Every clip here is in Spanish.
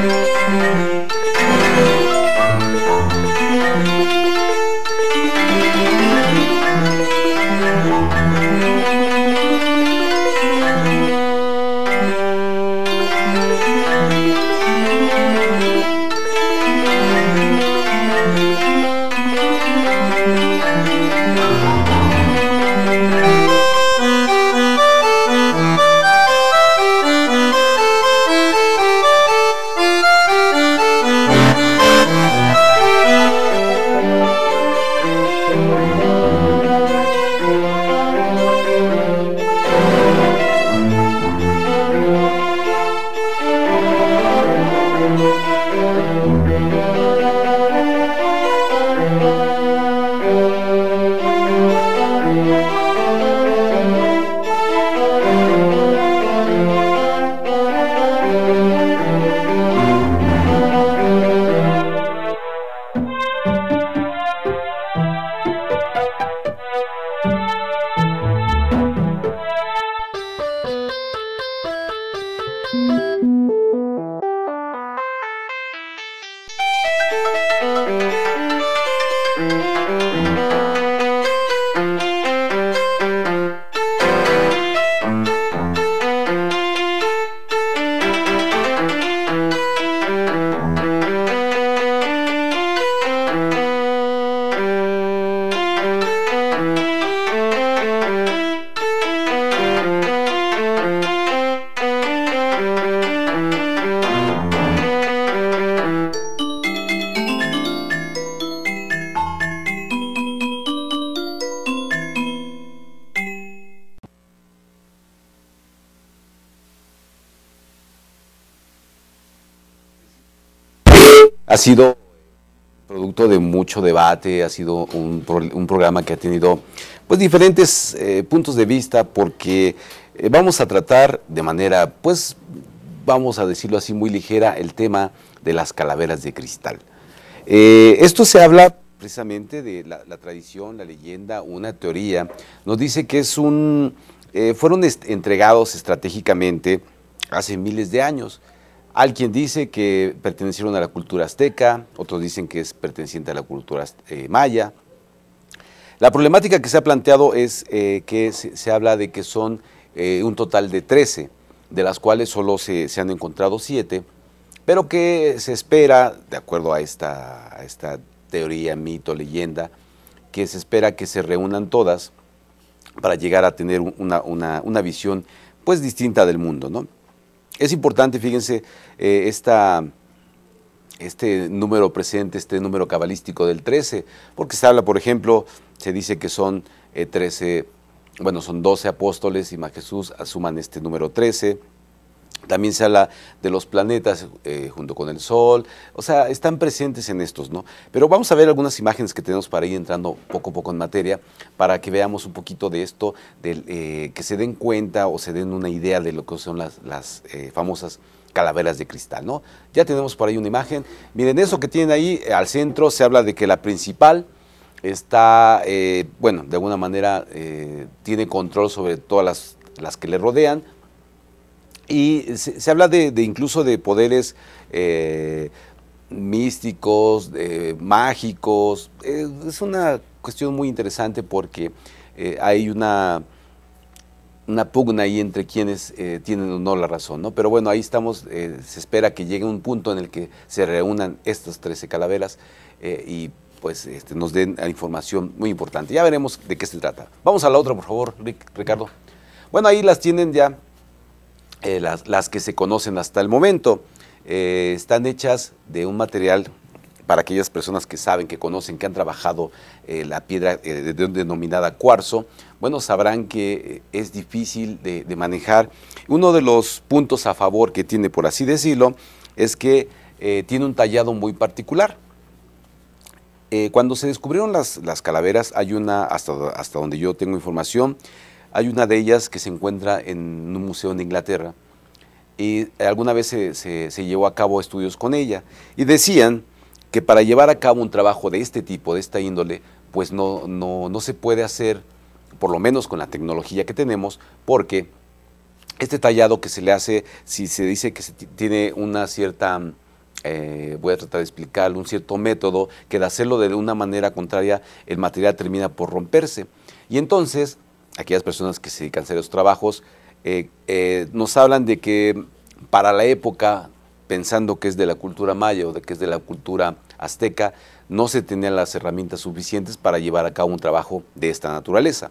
Thank you. thank you ha sido producto de mucho debate, ha sido un, programa que ha tenido pues diferentes eh, puntos de vista porque eh, vamos a tratar de manera pues vamos a decirlo así muy ligera el tema de las calaveras de cristal. Eh, esto se habla precisamente de la, tradición, la leyenda, una teoría, nos dice que es un, fueron entregados estratégicamente hace miles de años Alguien dice que pertenecieron a la cultura azteca, otros dicen que es perteneciente a la cultura eh, maya. La problemática que se ha planteado es eh, que se, habla de que son eh, un total de 13, de las cuales solo se, han encontrado 7, pero que se espera, de acuerdo a esta, teoría, mito, leyenda, que se espera que se reúnan todas para llegar a tener una, una visión pues distinta del mundo, ¿no? Es importante, fíjense, eh, este número presente, este número cabalístico del 13, porque se habla, por ejemplo, se dice que son 13, eh, bueno, son 12 apóstoles y más Jesús asuman este número 13. También se habla de los planetas eh, junto con el Sol, o sea, están presentes en estos, ¿no? Pero vamos a ver algunas imágenes que tenemos para ir entrando poco a poco en materia, para que veamos un poquito de esto, eh, que se den cuenta o se den una idea de lo que son las, eh, famosas calaveras de cristal, ¿no? Ya tenemos por ahí una imagen. Miren, eso que tienen ahí al centro se habla de que la principal está, bueno, de alguna manera tiene control sobre todas las, las que le rodean, y se, habla de, incluso de poderes eh, místicos, mágicos. Eh, es una cuestión muy interesante porque eh, hay una una pugna ahí entre quienes tienen o no la razón, ¿no? Pero bueno, ahí estamos, se espera que llegue un punto en el que se reúnan estas 13 calaveras y pues este, nos den la información muy importante. Ya veremos de qué se trata. Vamos a la otra, por favor, Ricardo. Bueno, ahí las tienen ya eh, las, que se conocen hasta el momento. Eh, están hechas de un material para aquellas personas que saben, que conocen, que han trabajado eh, la piedra de, denominada cuarzo, bueno, sabrán que es difícil de, manejar. Uno de los puntos a favor que tiene, por así decirlo, es que tiene un tallado muy particular. cuando se descubrieron las, calaveras, hay una, hasta, hasta donde yo tengo información, hay una de ellas que se encuentra en un museo en Inglaterra y alguna vez se, llevó a cabo estudios con ella y decían que para llevar a cabo un trabajo de este tipo, de esta índole, pues no, no, se puede hacer, por lo menos con la tecnología que tenemos, porque este tallado que se le hace, si se dice que tiene una cierta, eh, voy a tratar de explicar un cierto método, que de hacerlo de una manera contraria, el material termina por romperse. Y entonces aquellas personas que se dedican a esos trabajos, eh, eh, nos hablan de que para la época, pensando que es de la cultura maya o de que es de la cultura azteca, no se tenían las herramientas suficientes para llevar a cabo un trabajo de esta naturaleza.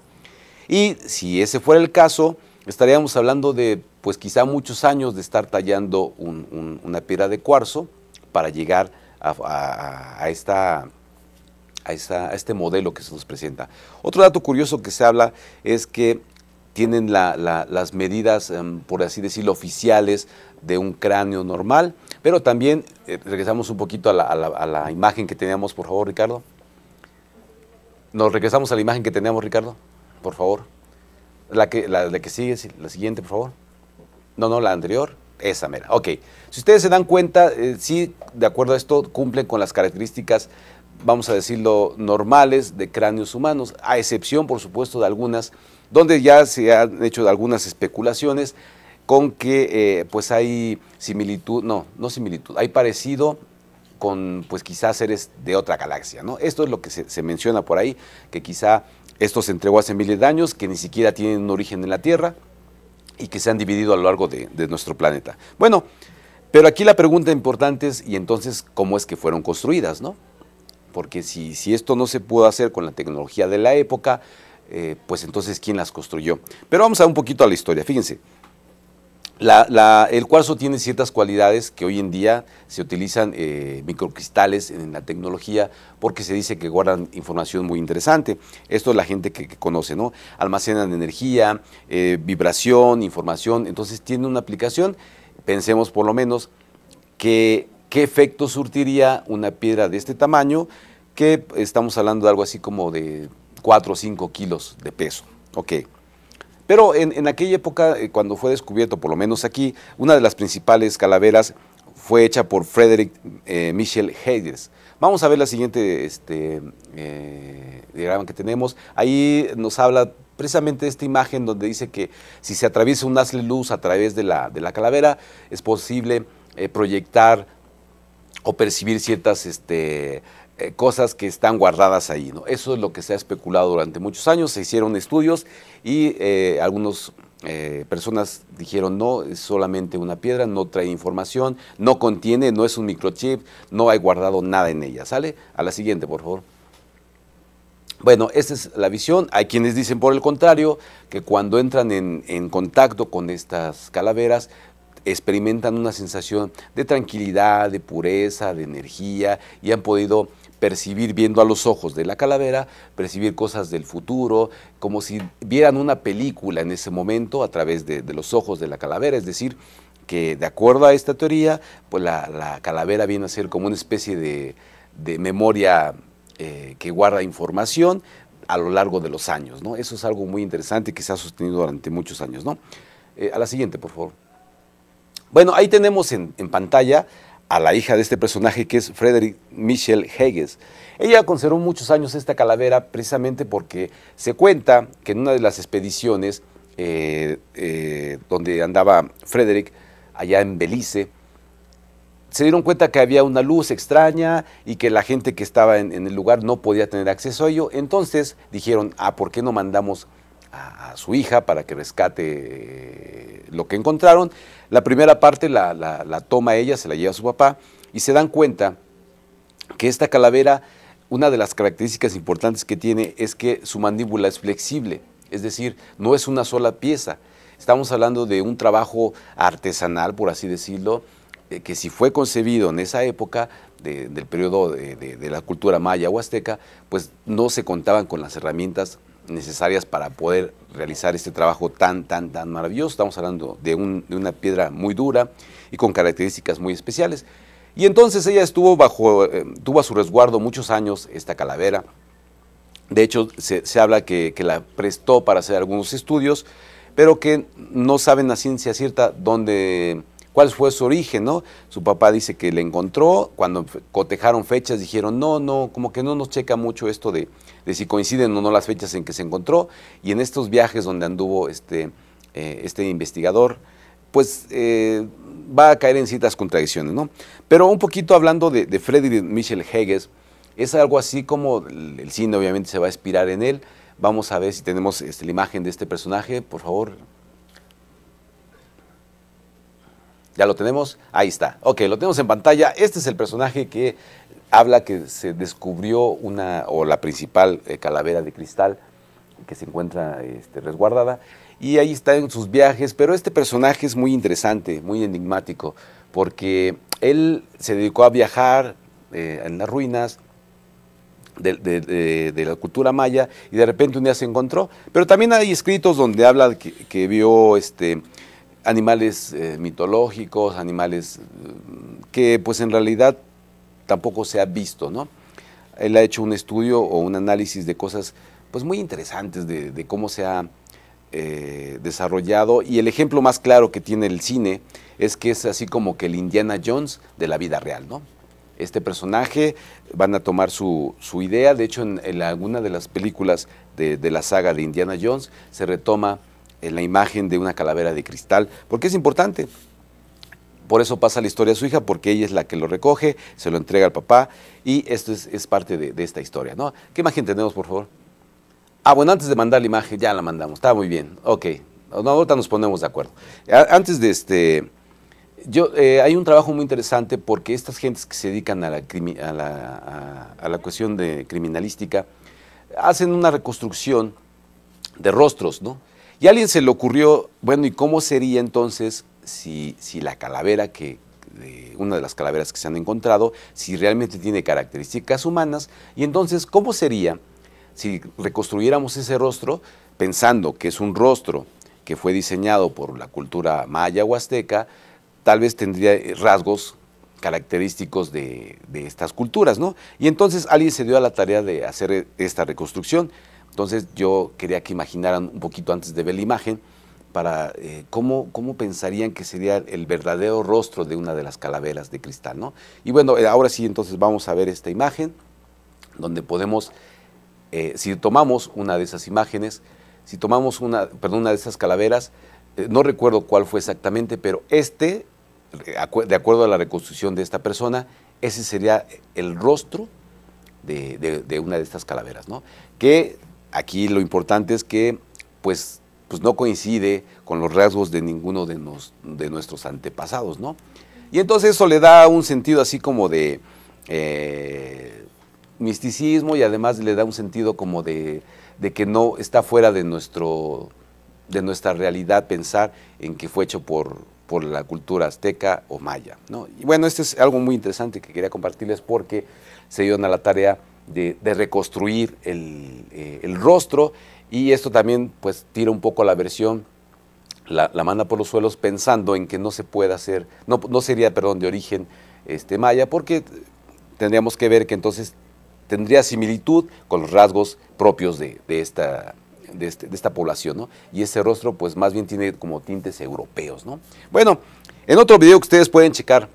Y si ese fuera el caso, estaríamos hablando de, pues quizá muchos años de estar tallando una piedra de cuarzo para llegar a, a esta a, este modelo que se nos presenta. Otro dato curioso que se habla es que tienen las medidas, em, por así decirlo, oficiales de un cráneo normal, pero también, eh, regresamos un poquito a la, imagen que teníamos, por favor, Ricardo. Nos regresamos a la imagen que teníamos, Ricardo, por favor. La que, la, que sigue, la siguiente, por favor. No, no, la anterior. Esa mera. Ok. Si ustedes se dan cuenta, si eh, sí, de acuerdo a esto, cumplen con las características vamos a decirlo, normales de cráneos humanos, a excepción, por supuesto, de algunas, donde ya se han hecho algunas especulaciones con que eh, pues hay similitud, no, no similitud, hay parecido con pues quizás seres de otra galaxia, ¿no? Esto es lo que se, menciona por ahí, que quizá esto se entregó hace miles de años, que ni siquiera tienen un origen en la Tierra y que se han dividido a lo largo de nuestro planeta. Bueno, pero aquí la pregunta importante es, ¿y entonces cómo es que fueron construidas, no? porque si, si esto no se pudo hacer con la tecnología de la época, eh, pues entonces ¿quién las construyó? Pero vamos a un poquito a la historia, fíjense. el cuarzo tiene ciertas cualidades que hoy en día se utilizan eh, microcristales en la tecnología porque se dice que guardan información muy interesante. Esto es la gente que, conoce, ¿no? Almacenan energía, eh, vibración, información. Entonces tiene una aplicación, pensemos por lo menos, que ¿Qué efecto surtiría una piedra de este tamaño? Que estamos hablando de algo así como de 4 o 5 kilos de peso. Ok. Pero en, aquella época, eh, cuando fue descubierto, por lo menos aquí, una de las principales calaveras fue hecha por Frederick eh, Michel Hayes. Vamos a ver la siguiente este, eh, diagrama que tenemos. Ahí nos habla precisamente de esta imagen donde dice que si se atraviesa un haz luz a través de la, de la calavera, es posible proyectar o percibir ciertas este, eh, cosas que están guardadas ahí. ¿no? Eso es lo que se ha especulado durante muchos años, se hicieron estudios y eh, algunas eh, personas dijeron, no, es solamente una piedra, no trae información, no contiene, no es un microchip, no hay guardado nada en ella. ¿Sale? A la siguiente, por favor. Bueno, esa es la visión. Hay quienes dicen, por el contrario, que cuando entran en contacto con estas calaveras, experimentan una sensación de tranquilidad, de pureza, de energía y han podido percibir viendo a los ojos de la calavera, percibir cosas del futuro, como si vieran una película en ese momento a través de, los ojos de la calavera, es decir, que de acuerdo a esta teoría, pues la, calavera viene a ser como una especie de, memoria eh, que guarda información a lo largo de los años, ¿no? Eso es algo muy interesante que se ha sostenido durante muchos años, ¿no? Eh, a la siguiente, por favor. Bueno, ahí tenemos en, pantalla a la hija de este personaje que es Frederick Michel Hegges. Ella conservó muchos años esta calavera precisamente porque se cuenta que en una de las expediciones eh, eh, donde andaba Frederick, allá en Belice, se dieron cuenta que había una luz extraña y que la gente que estaba en, en el lugar no podía tener acceso a ello. Entonces dijeron, ah, ¿por qué no mandamos a, su hija para que rescate eh, lo que encontraron. La primera parte la, toma ella, se la lleva a su papá y se dan cuenta que esta calavera, una de las características importantes que tiene es que su mandíbula es flexible, es decir, no es una sola pieza. Estamos hablando de un trabajo artesanal, por así decirlo, eh, que si fue concebido en esa época del periodo de, de, la cultura maya o azteca, pues no se contaban con las herramientas necesarias para poder realizar este trabajo tan, tan, tan maravilloso. Estamos hablando de, una piedra muy dura y con características muy especiales. Y entonces ella estuvo bajo, eh, tuvo a su resguardo muchos años esta calavera. De hecho, se, habla que, que, la prestó para hacer algunos estudios, pero que no saben a ciencia cierta dónde cuál fue su origen, ¿no? Su papá dice que le encontró, cuando cotejaron fechas dijeron, no, no, como que no nos checa mucho esto de, si coinciden o no las fechas en que se encontró, y en estos viajes donde anduvo este, eh, este investigador, pues eh, va a caer en ciertas contradicciones, ¿no? Pero un poquito hablando de, de Michel Hegges, es algo así como el cine obviamente se va a inspirar en él. Vamos a ver si tenemos este, la imagen de este personaje, por favor. ¿Ya lo tenemos? Ahí está. Ok, lo tenemos en pantalla. Este es el personaje que habla que se descubrió una, o la principal eh, calavera de cristal que se encuentra este, resguardada. Y ahí está en sus viajes, pero este personaje es muy interesante, muy enigmático, porque él se dedicó a viajar eh, en las ruinas, de, la cultura maya y de repente un día se encontró. Pero también hay escritos donde habla que, que vio este, animales eh, mitológicos, animales eh, que pues en realidad tampoco se ha visto, ¿no? Él ha hecho un estudio o un análisis de cosas pues muy interesantes de, cómo se ha eh, desarrollado y el ejemplo más claro que tiene el cine es que es así como que el Indiana Jones de la vida real, ¿no? Este personaje van a tomar su, idea, de hecho en, alguna de las películas de, la saga de Indiana Jones se retoma en la imagen de una calavera de cristal, porque es importante. Por eso pasa la historia a su hija, porque ella es la que lo recoge, se lo entrega al papá, y esto es, parte de, esta historia. ¿no? ¿Qué imagen tenemos, por favor? Ah, bueno, antes de mandar la imagen, ya la mandamos, está muy bien, ok. No, ahorita nos ponemos de acuerdo. Antes de este, yo, eh, hay un trabajo muy interesante porque estas gentes que se dedican a la, a la, a la cuestión de criminalística hacen una reconstrucción de rostros, ¿no? Y a alguien se le ocurrió, bueno, ¿y cómo sería entonces si, la calavera que, una de las calaveras que se han encontrado, si realmente tiene características humanas? Y entonces, ¿cómo sería si reconstruyéramos ese rostro pensando que es un rostro que fue diseñado por la cultura maya o azteca, tal vez tendría eh, rasgos característicos de, de estas culturas, ¿no? Y entonces alguien se dio a la tarea de hacer eh, esta reconstrucción. Entonces yo quería que imaginaran un poquito antes de ver la imagen para eh, cómo, cómo, pensarían que sería el verdadero rostro de una de las calaveras de cristal. ¿no? Y bueno, eh, ahora sí, entonces vamos a ver esta imagen donde podemos, eh, si tomamos una de esas imágenes, si tomamos una, perdón, una de esas calaveras, no recuerdo cuál fue exactamente, pero este, de acuerdo a la reconstrucción de esta persona, ese sería el rostro de, de una de estas calaveras, ¿no? Que aquí lo importante es que pues, pues no coincide con los rasgos de ninguno de, nos, de nuestros antepasados, Y entonces eso le da un sentido así como de eh, misticismo y además le da un sentido como de, que no está fuera de, nuestro, de nuestra realidad pensar en que fue hecho por, por la cultura azteca o maya. Y bueno, esto es algo muy interesante que quería compartirles porque se dieron a la tarea de, reconstruir eh, el, rostro y esto también pues tira un poco la versión, la, manda por los suelos pensando en que no se puede hacer, no, sería, perdón, de origen este, maya, porque tendríamos que ver que entonces tendría similitud con los rasgos propios de, de esta de, este, de, esta población, Y ese rostro, pues más bien tiene como tintes europeos, ¿no? Bueno, en otro video que ustedes pueden checar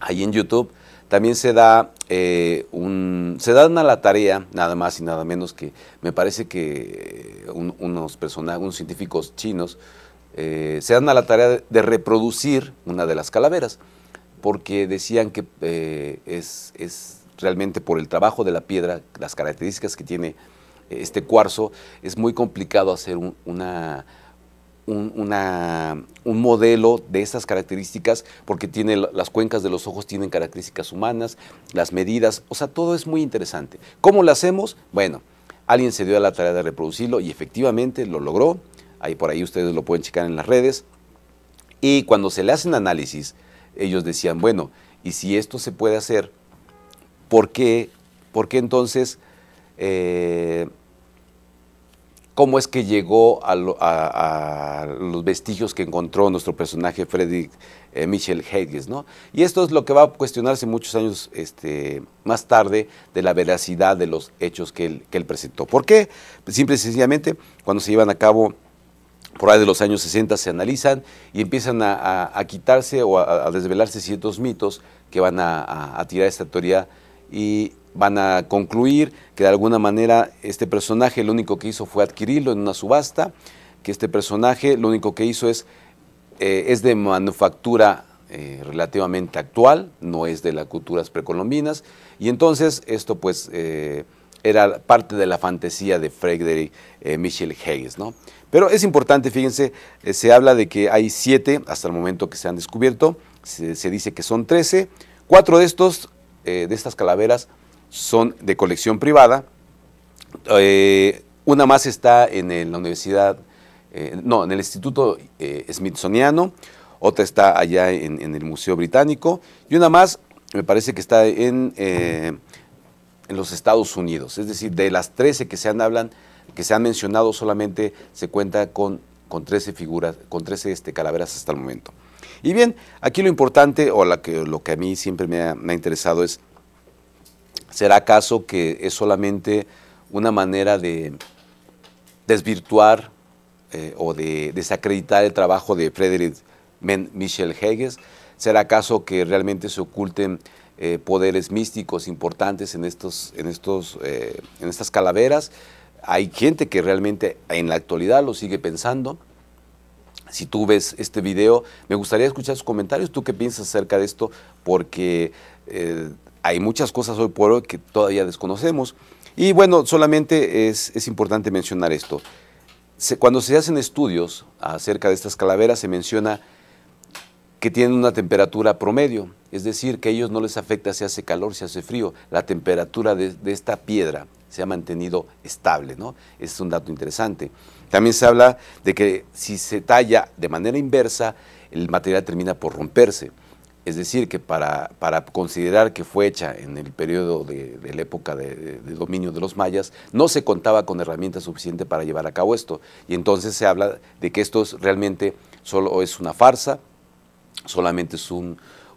ahí en YouTube, también se da eh, un, se dan a la tarea, nada más y nada menos que me parece que eh, unos personajes, unos científicos chinos, eh, se dan a la tarea de, reproducir una de las calaveras, porque decían que eh, es, realmente por el trabajo de la piedra, las características que tiene este cuarzo, es muy complicado hacer una un, modelo de estas características, porque tiene las cuencas de los ojos tienen características humanas, las medidas, o sea, todo es muy interesante. ¿Cómo lo hacemos? Bueno, alguien se dio a la tarea de reproducirlo y efectivamente lo logró. Ahí por ahí ustedes lo pueden checar en las redes. Y cuando se le hacen análisis, ellos decían, bueno, y si esto se puede hacer, ¿por qué, por qué entonces eh, cómo es que llegó a, los vestigios que encontró nuestro personaje Frederick eh, Michel Hedges, ¿no? Y esto es lo que va a cuestionarse muchos años este, más tarde de la veracidad de los hechos que él, presentó. ¿Por qué? simple y sencillamente, cuando se llevan a cabo por ahí de los años 60 se analizan y empiezan a, quitarse o a, a, desvelarse ciertos mitos que van a, tirar esta teoría y van a concluir que de alguna manera este personaje lo único que hizo fue adquirirlo en una subasta, que este personaje lo único que hizo es, eh, es de manufactura eh, relativamente actual, no es de las culturas precolombinas, y entonces esto pues eh, era parte de la fantasía de Frederick Michel Hayes. ¿no? Pero es importante, fíjense, se habla de que hay siete hasta el momento que se han descubierto, se, se dice que son trece, cuatro de estos, de estas calaveras, son de colección privada. Eh, una más está en, la Universidad, eh, no, en el Instituto eh, Smithsoniano, otra está allá en, el Museo Británico, y una más me parece que está en, en, los Estados Unidos. Es decir, de las 13 que se han, hablan, que se han mencionado, solamente se cuenta con, con 13 figuras, con 13 este, calaveras hasta el momento. Y bien, aquí lo importante, o la que, lo que a mí siempre me ha interesado es ¿Será acaso que es solamente una manera de desvirtuar eh, o de desacreditar el trabajo de Frederick Michel Heges. ¿Será acaso que realmente se oculten eh, poderes místicos importantes en, estos, en, estos, eh, en estas calaveras? Hay gente que realmente en la actualidad lo sigue pensando. Si tú ves este video, me gustaría escuchar sus comentarios. ¿Tú qué piensas acerca de esto? Porque hay muchas cosas hoy por hoy que todavía desconocemos. Y bueno, solamente es, importante mencionar esto. cuando se hacen estudios acerca de estas calaveras, se menciona que tienen una temperatura promedio, es decir, que a ellos no les afecta si hace calor, si hace frío. La temperatura de, de esta piedra se ha mantenido estable, ¿no? Es un dato interesante. También se habla de que si se talla de manera inversa, el material termina por romperse. Es decir, que para, para considerar que fue hecha en el periodo de, la época de, dominio de los mayas, no se contaba con herramientas suficientes para llevar a cabo esto. Y entonces se habla de que esto es realmente solo es una farsa, solamente es un,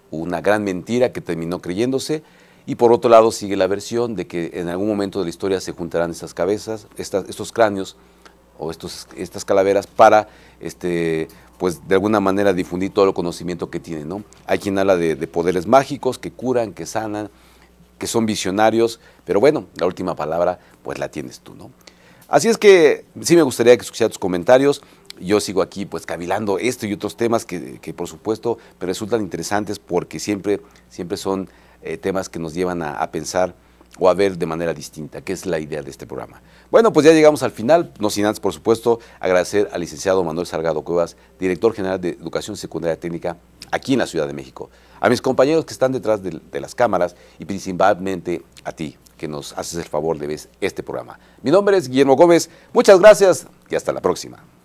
una gran mentira que terminó creyéndose. Y por otro lado sigue la versión de que en algún momento de la historia se juntarán estas cabezas, estos cráneos o estos, estas calaveras para este, pues de alguna manera difundir todo el conocimiento que tiene, ¿no? Hay quien habla de, poderes mágicos que curan, que sanan, que son visionarios, pero bueno, la última palabra pues la tienes tú, ¿no? Así es que sí me gustaría que escuchara tus comentarios. Yo sigo aquí pues cavilando esto y otros temas que, por supuesto me resultan interesantes porque siempre, siempre son eh, temas que nos llevan a pensar o a ver de manera distinta, que es la idea de este programa. Bueno, pues ya llegamos al final, no sin antes, por supuesto, agradecer al licenciado Manuel Salgado Cuevas, director general de Educación Secundaria Técnica aquí en la Ciudad de México, a mis compañeros que están detrás de, de las cámaras y principalmente a ti, que nos haces el favor de ver este programa. Mi nombre es Guillermo Gómez, muchas gracias y hasta la próxima.